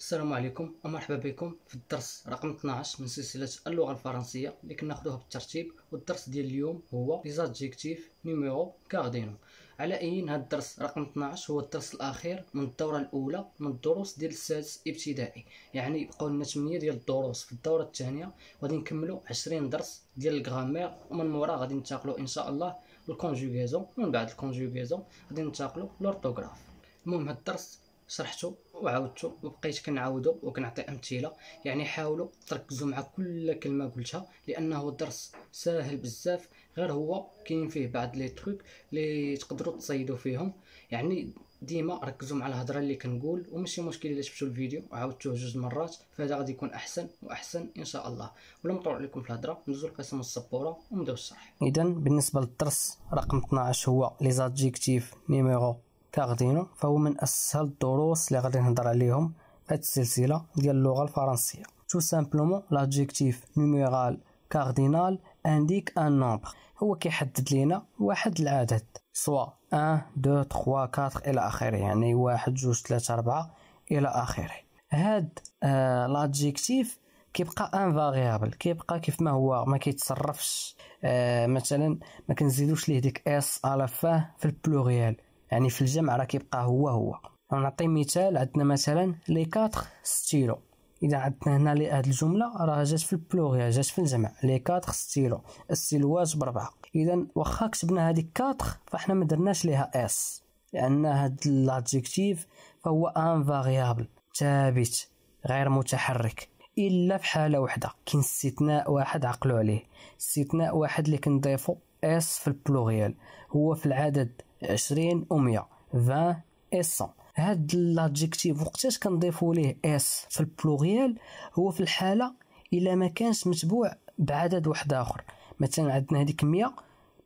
السلام عليكم ومرحبا بكم في الدرس رقم 12 من سلسلة اللغة الفرنسية اللي كناخدوها بالترتيب والدرس ديال اليوم هو ليزادجيكتيف نيميرو كاردينو على اين هذا الدرس رقم 12 هو الدرس الاخير من الدورة الاولى من الدروس ديال السادس ابتدائي يعني بقاو لنا 8 ديال الدروس في الدورة الثانية وغادي نكملوا 20 درس ديال الغرامير ومن مورا غادي ننتقلوا ان شاء الله للكونجوغيزون ومن بعد الكونجوغيزون غادي ننتقلوا لورتوغراف المهم هذا الدرس شرحته وعاودتو وبقيت كنعاودو وكنعطي امثله يعني حاولوا تركزوا مع كل كلمه قلتها لانه الدرس ساهل بزاف غير هو كاين فيه بعض لي تروك لي تقدروا تصيدوا فيهم يعني ديما ركزوا مع الهضره اللي كنقول وماشي مشكل الا شفتوا الفيديو وعاودتوه جوج مرات فهذا غادي يكون احسن واحسن ان شاء الله ولا نطول لكم في الهضره ندوزو لقسم السبوره ونبداو الشرح اذا بالنسبه للدرس رقم 12 هو لي زادجيكتيف نيميرو تاخدينو فهو من اسهل الدروس اللي غادي نهضر عليهم في هاد السلسله ديال اللغه الفرنسيه تو سامبلومون لادجيكتيف نوميرال كاردينال انديك ان نومبر هو كيحدد لينا واحد العدد سوا 1 2 3 4 الى اخره يعني 1 2 3 4 الى اخره هاد آه لادجيكتيف كيبقى ان فاريابل كيبقى كيف ما هو ما كيتصرفش آه مثلا ما كنزيدوش ليه ديك اس على فاه في البلوريال يعني في الجمع راه كيبقى هو هو نعطي مثال عندنا مثلا لي كاتر ستيلو اذا عندنا هنا هاد الجمله راه جات في البلوغيا جات في الجمع لي كاتر ستيلو السيلوات بربعه اذا واخا كتبنا هذه كاتر فاحنا ما درناش ليها اس لان هاد الادجيكتيف فهو ان فاريابل ثابت غير متحرك الا في حاله واحده كاين استثناء واحد عقلوا عليه استثناء واحد اللي كنضيفو اس في البلوغيال هو في العدد عشرين أو مية فان اي سون هاد لادجيكتيف وقتاش كنضيفو ليه اس في البلوغيال هو في الحالة إلا ما كانش متبوع بعدد واحد آخر مثلا عندنا هاديك مية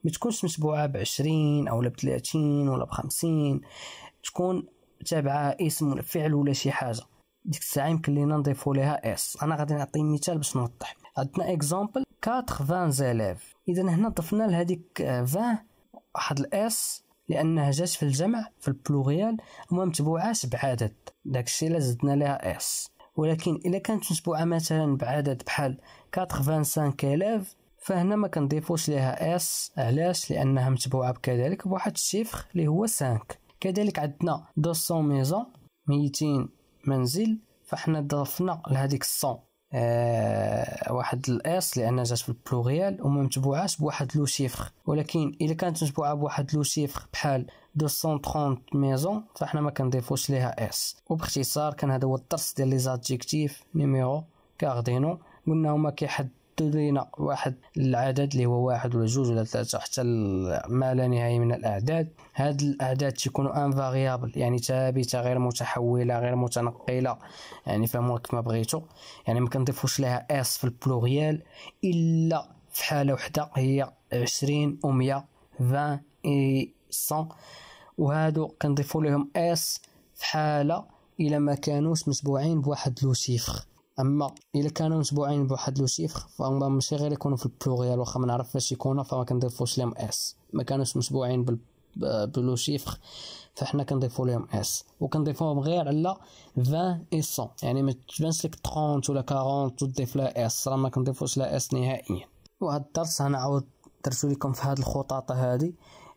متكونش متبوعة بعشرين أولا بثلاثين أولا بخمسين تكون تابعة اسم ولا فعل ولا شي حاجة ديك الساعة يمكن لينا نضيفو ليها اس أنا غادي نعطي مثال باش نوضح عندنا اكزومبل كاتخ فان زيليف إذا هنا ضفنا لهاديك آه، فان واحد الاس لانها جات في الجمع في البلوغيال وما متبوعاش بعدد داكشي الا زدنا لها اس ولكن الا كانت متبوعه مثلا بعدد بحال 85 85000 فهنا ما كنضيفوش ليها اس علاش لانها متبوعه بكذلك بواحد الشيفر اللي هو 5 كذلك عندنا 200 ميزون 200 منزل فاحنا ضفنا لهذيك 100 آه، واحد الاس لان جات في البلوغيال وما متبوعاش بواحد لو شيفر ولكن الا كانت متبوعه بواحد لو شيفر بحال 230 ميزون فاحنا ما كنضيفوش ليها اس وباختصار كان هذا هو الدرس ديال لي زادجيكتيف نيميرو كاردينو قلنا هما كيحد يحدد واحد العدد اللي هو واحد ولا جوج ولا ثلاثة حتى ما لا نهاية من الأعداد هاد الأعداد أن انفاريابل يعني ثابتة غير متحولة غير متنقلة يعني فهموها كما بغيتو يعني ما كنضيفوش لها اس في البلوريال إلا في حالة وحدة هي عشرين و مية فان اي 100 وهادو كنضيفو لهم اس في حالة إلا ما كانوش بواحد لو سيفر اما الا كانوا مسبوعين بواحد لو سيفر فهما ماشي غير يكونوا في البلوغيال واخا ما نعرف فاش يكونوا فما كنضيفوش لهم اس ما كانوش مسبوعين بال بلو شيفر فحنا كنضيفو لهم اس وكنضيفوهم غير على 20 اي 100 يعني ما تبانش لك 30 ولا 40 وتضيف لها اس راه ما كنضيفوش لها اس نهائيا وهذا الدرس انا عاود درتو لكم في هذه الخطاطه هذه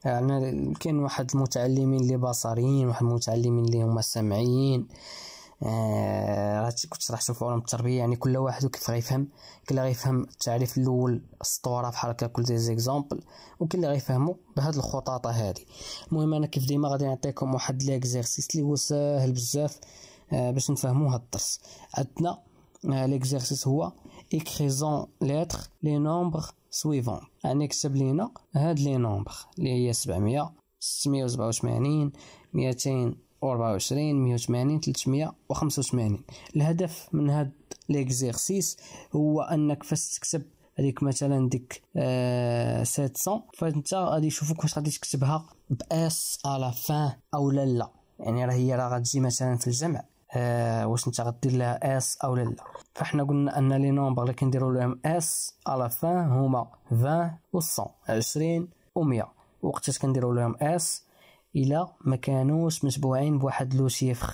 يعني كاين واحد المتعلمين اللي بصريين واحد المتعلمين اللي هما سمعيين آه كنت شرحته في علوم التربيه يعني كل واحد وكيف غيفهم كاين اللي غيفهم التعريف الاول السطوره بحال هكا كل دي زيكزومبل وكاين اللي غيفهمو بهاد الخطاطه هادي المهم انا كيف ديما غادي نعطيكم واحد ليكزيرسيس اللي هو ساهل بزاف آه باش نفهمو هاد الدرس عندنا آه ليكزيرسيس هو إكخيزون ليتر لي نومبر سويفون يعني كتب لينا هاد لي نومبر اللي هي 700 687 ميتين 24 180 385 الهدف من هاد ليكزيرسيس هو انك فاش تكتب هذيك مثلا ديك آه 700 فانت غادي يشوفوك واش غادي تكتبها باس على فان او لا لا يعني راه هي راه غتجي مثلا في الجمع آه واش انت غدير لها اس او لا لا فاحنا قلنا ان لي نومبر اللي كنديروا لهم اس على فان هما 20 و 100 20 و 100 وقتاش كنديروا لهم اس الا ما كانوش متبوعين بواحد لو شيفر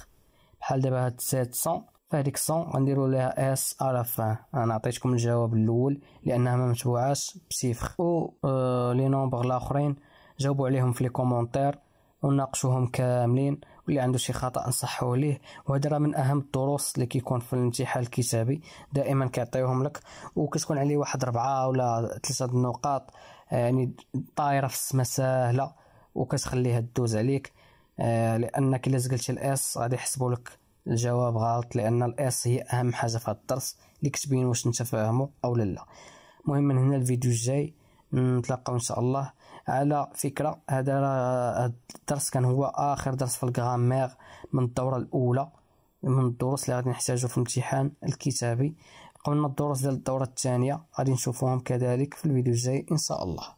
بحال دابا هاد 700 فهاديك 100 غنديروا ليها اس على فان انا عطيتكم الجواب الاول لانها ما متبوعاش بصفر و آه، لي نومبر الاخرين جاوبوا عليهم في لي كومونتير وناقشوهم كاملين واللي عنده شي خطا نصحوا ليه وهذا راه من اهم الدروس اللي كيكون في الامتحان الكتابي دائما كيعطيوهم لك وكتكون عليه واحد ربعة ولا ثلاثه النقاط يعني طايره في السما ساهله وكتخليها دوز عليك آه، لانك الا زقلتي الاس غادي يحسبوا لك الجواب غلط لان الاس هي اهم حاجه في هذا الدرس اللي كتبين واش انت فاهمه او لا المهم من هنا الفيديو الجاي نتلاقاو ان شاء الله على فكره هذا الدرس كان هو اخر درس في الجرامير من الدوره الاولى من الدروس اللي غادي نحتاجو في الامتحان الكتابي قبلنا الدروس ديال الدوره الثانيه غادي نشوفوهم كذلك في الفيديو الجاي ان شاء الله